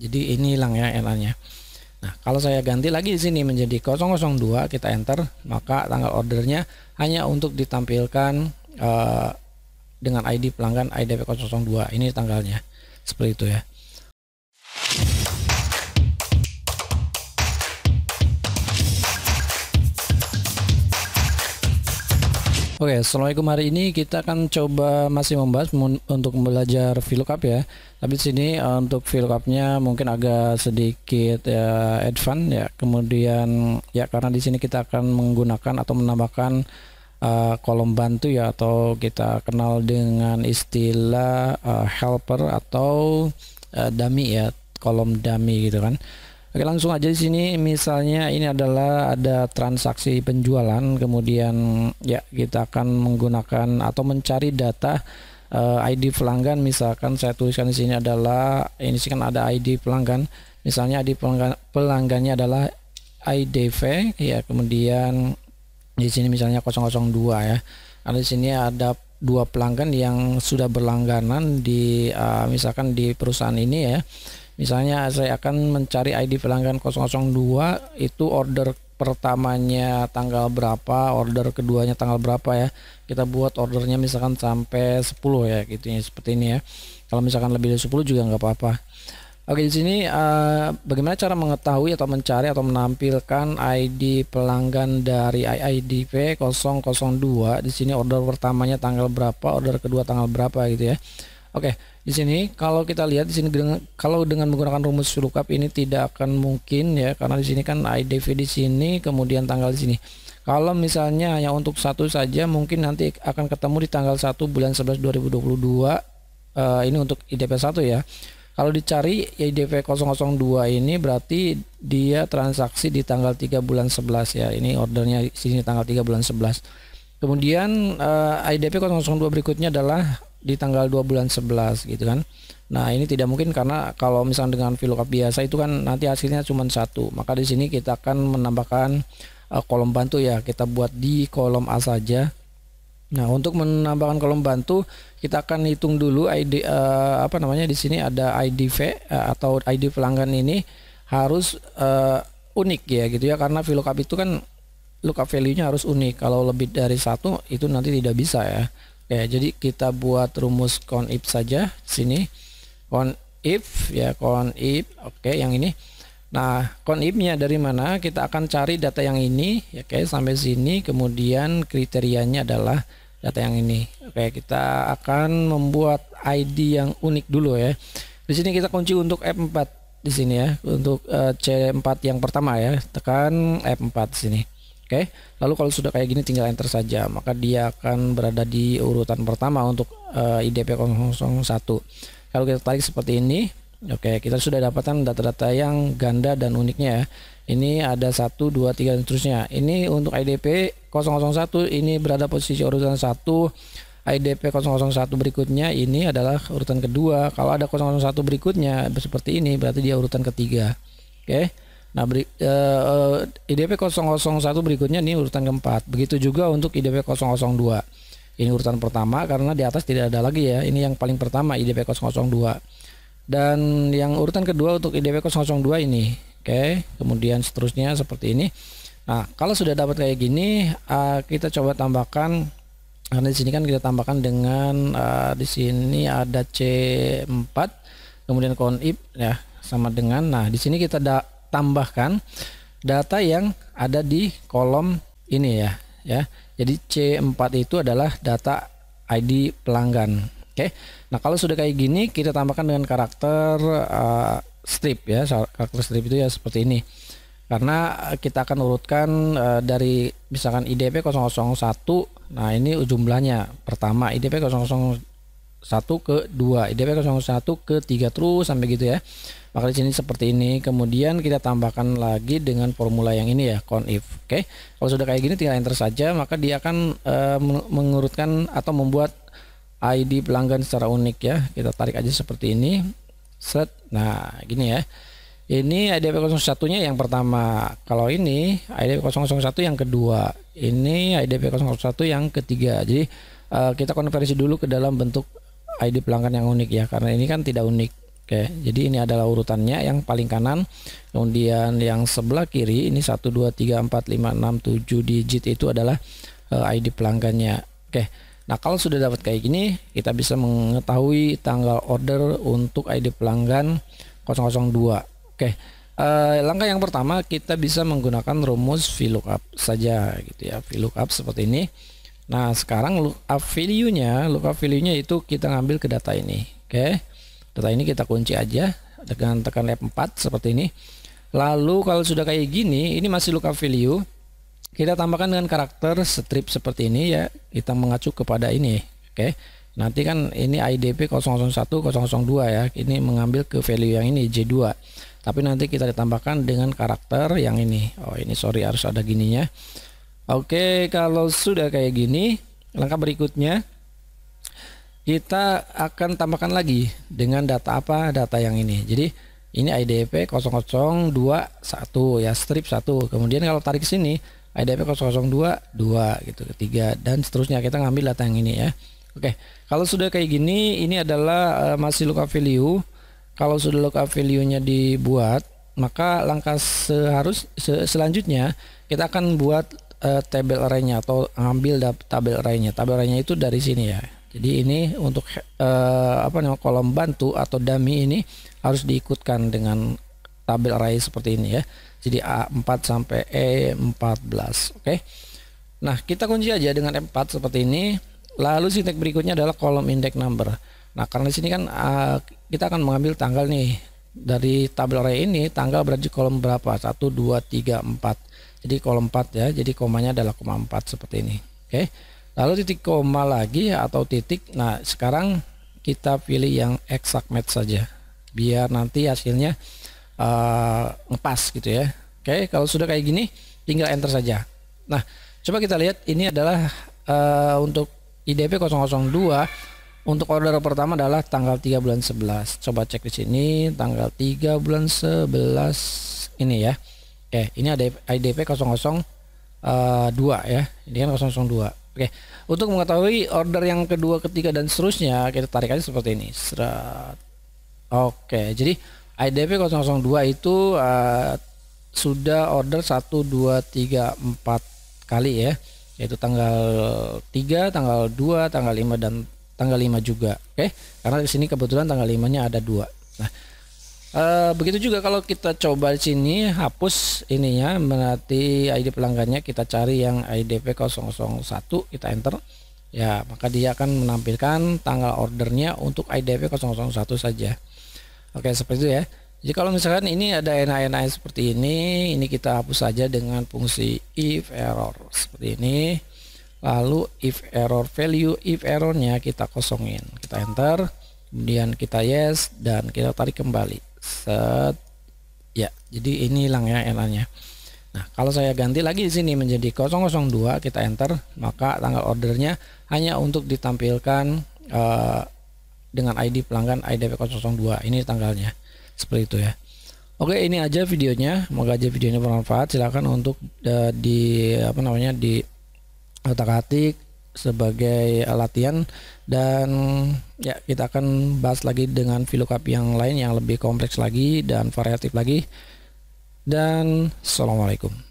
Jadi ini hilang ya LA-nya. Nah, kalau saya ganti lagi di sini menjadi 002, kita enter, maka tanggal ordernya hanya untuk ditampilkan uh, dengan ID pelanggan IDP 002. Ini tanggalnya. Seperti itu ya. Oke, okay, assalamualaikum hari ini kita akan coba masih membahas untuk belajar VLOOKUP ya. Tapi di sini eh, untuk VLOOKUP-nya mungkin agak sedikit ya advance ya. Kemudian ya karena di sini kita akan menggunakan atau menambahkan uh, kolom bantu ya atau kita kenal dengan istilah uh, helper atau uh, dummy ya, kolom dummy gitu kan. Oke, langsung aja di sini misalnya ini adalah ada transaksi penjualan kemudian ya kita akan menggunakan atau mencari data uh, eh, ID pelanggan misalkan saya tuliskan di sini adalah ini sih kan ada ID pelanggan misalnya ID pelanggan pelanggannya adalah IDV ya kemudian di sini misalnya 002 ya ada di sini ada dua pelanggan yang sudah berlangganan di uh, misalkan di perusahaan ini ya Misalnya saya akan mencari ID pelanggan 002 itu order pertamanya tanggal berapa, order keduanya tanggal berapa ya. Kita buat ordernya misalkan sampai 10 ya gitu ya seperti ini ya. Kalau misalkan lebih dari 10 juga nggak apa-apa. Oke di sini uh, bagaimana cara mengetahui atau mencari atau menampilkan ID pelanggan dari IIDP 002 di sini order pertamanya tanggal berapa, order kedua tanggal berapa gitu ya. Oke, okay, di sini kalau kita lihat di sini dengan, kalau dengan menggunakan rumus lookup ini tidak akan mungkin ya karena di sini kan IDV di sini kemudian tanggal di sini. Kalau misalnya hanya untuk satu saja mungkin nanti akan ketemu di tanggal 1 bulan 11 2022 uh, ini untuk IDP 1 ya. Kalau dicari IDP 002 ini berarti dia transaksi di tanggal 3 bulan 11 ya. Ini ordernya di sini tanggal 3 bulan 11. Kemudian uh, IDP 002 berikutnya adalah di tanggal 2 bulan 11 gitu kan. Nah, ini tidak mungkin karena kalau misalnya dengan VLOOKUP biasa itu kan nanti hasilnya cuma satu. Maka di sini kita akan menambahkan uh, kolom bantu ya. Kita buat di kolom A saja. Nah, untuk menambahkan kolom bantu, kita akan hitung dulu ID uh, eh, apa namanya di sini ada ID V uh, atau ID pelanggan ini harus uh, unik ya gitu ya karena VLOOKUP itu kan lookup value-nya harus unik. Kalau lebih dari satu itu nanti tidak bisa ya. Oke, ya, jadi kita buat rumus if saja sini. if ya if Oke, yang ini. Nah, conif-nya dari mana? Kita akan cari data yang ini, ya, oke, sampai sini. Kemudian kriterianya adalah data yang ini. Oke, kita akan membuat ID yang unik dulu ya. Di sini kita kunci untuk F4 di sini ya, untuk eh, C4 yang pertama ya. Tekan F4 di sini. Oke, okay? lalu kalau sudah kayak gini tinggal enter saja, maka dia akan berada di urutan pertama untuk uh, IDP 001. Kalau kita tarik seperti ini, oke, okay, kita sudah dapatkan data-data yang ganda dan uniknya ya. Ini ada 1, 2, 3 dan seterusnya. Ini untuk IDP 001 ini berada posisi urutan 1. IDP 001 berikutnya ini adalah urutan kedua. Kalau ada 001 berikutnya seperti ini berarti dia urutan ketiga. Oke. Okay? Nah, beri, uh, IDP 001 berikutnya ini urutan keempat. Begitu juga untuk IDP 002. Ini urutan pertama karena di atas tidak ada lagi ya. Ini yang paling pertama IDP 002. Dan yang urutan kedua untuk IDP 002 ini. Oke, kemudian seterusnya seperti ini. Nah, kalau sudah dapat kayak gini, uh, kita coba tambahkan karena di sini kan kita tambahkan dengan uh, di sini ada C4 kemudian konip ya sama dengan nah di sini kita da tambahkan data yang ada di kolom ini ya ya jadi C4 itu adalah data ID pelanggan oke nah kalau sudah kayak gini kita tambahkan dengan karakter uh, strip ya karakter strip itu ya seperti ini karena kita akan urutkan uh, dari misalkan IDP 001 nah ini jumlahnya pertama IDP 001 ke 2 IDP 001 ke 3 terus sampai gitu ya maka di sini seperti ini kemudian kita tambahkan lagi dengan formula yang ini ya con if oke okay? kalau sudah kayak gini tinggal enter saja maka dia akan e, mengurutkan atau membuat ID pelanggan secara unik ya kita tarik aja seperti ini set nah gini ya ini ID 01 nya yang pertama kalau ini ID 001 yang kedua ini ID 01 yang ketiga jadi e, kita konversi dulu ke dalam bentuk ID pelanggan yang unik ya karena ini kan tidak unik Oke, jadi ini adalah urutannya yang paling kanan. Kemudian yang sebelah kiri ini 1 2 3 4 5 6 7 digit itu adalah eh, ID pelanggannya. Oke. Nah, kalau sudah dapat kayak gini, kita bisa mengetahui tanggal order untuk ID pelanggan 002. Oke. Uh, langkah yang pertama kita bisa menggunakan rumus VLOOKUP saja gitu ya. VLOOKUP seperti ini. Nah, sekarang lookup value-nya, lookup value-nya itu kita ngambil ke data ini. Oke. Data ini kita kunci aja dengan tekan f 4 seperti ini. Lalu kalau sudah kayak gini, ini masih lookup value. Kita tambahkan dengan karakter strip seperti ini ya. Kita mengacu kepada ini. Oke. Nanti kan ini IDP 001 002 ya. Ini mengambil ke value yang ini J2. Tapi nanti kita ditambahkan dengan karakter yang ini. Oh, ini sorry harus ada gininya. Oke, kalau sudah kayak gini, langkah berikutnya kita akan tambahkan lagi dengan data apa data yang ini jadi ini IDP 0021 ya strip 1 kemudian kalau tarik ke sini IDP 002 2 gitu ketiga dan seterusnya kita ngambil data yang ini ya Oke kalau sudah kayak gini ini adalah uh, masih lookup value kalau sudah lookup value nya dibuat maka langkah seharus se selanjutnya kita akan buat uh, tabel arraynya atau ambil tabel arraynya tabel arraynya itu dari sini ya jadi ini untuk eh, apa namanya kolom bantu atau dummy ini harus diikutkan dengan tabel array seperti ini ya. Jadi A4 sampai E14. Oke. Okay? Nah, kita kunci aja dengan E4 seperti ini. Lalu sintek berikutnya adalah kolom index number. Nah, karena di sini kan uh, kita akan mengambil tanggal nih dari tabel array ini tanggal berarti kolom berapa? 1 2 3 4. Jadi kolom 4 ya. Jadi komanya adalah koma 4 seperti ini. Oke. Okay. Lalu titik koma lagi atau titik. Nah, sekarang kita pilih yang exact match saja. Biar nanti hasilnya uh, ngepas gitu ya. Oke, kalau sudah kayak gini tinggal enter saja. Nah, coba kita lihat ini adalah uh, untuk IDP 002 untuk order pertama adalah tanggal 3 bulan 11. Coba cek di sini tanggal 3 bulan 11 ini ya. Eh, ini ada IDP 002 eh, ya. Ini kan 002. Oke, okay. untuk mengetahui order yang kedua, ketiga dan seterusnya, kita tarik aja seperti ini. Serat. Oke, jadi IDP 002 itu uh, sudah order 1 2 3 4 kali ya, yaitu tanggal 3, tanggal 2, tanggal 5 dan tanggal 5 juga. Oke, okay. karena di sini kebetulan tanggal 5-nya ada dua. Nah, Eh, begitu juga kalau kita coba di sini hapus ininya berarti ID pelanggannya kita cari yang IDP 001 kita enter ya maka dia akan menampilkan tanggal ordernya untuk IDP 001 saja oke seperti itu ya jadi kalau misalkan ini ada na seperti ini ini kita hapus saja dengan fungsi if error seperti ini lalu if error value if errornya kita kosongin kita enter kemudian kita yes dan kita tarik kembali set ya jadi ini hilang ya errornya nah kalau saya ganti lagi di sini menjadi 002 kita enter maka tanggal ordernya hanya untuk ditampilkan uh, dengan ID pelanggan IDP 002 ini tanggalnya seperti itu ya Oke ini aja videonya, semoga aja videonya bermanfaat. silahkan untuk uh, di apa namanya di otak atik sebagai latihan dan ya kita akan bahas lagi dengan VLOOKUP yang lain yang lebih kompleks lagi dan variatif lagi dan assalamualaikum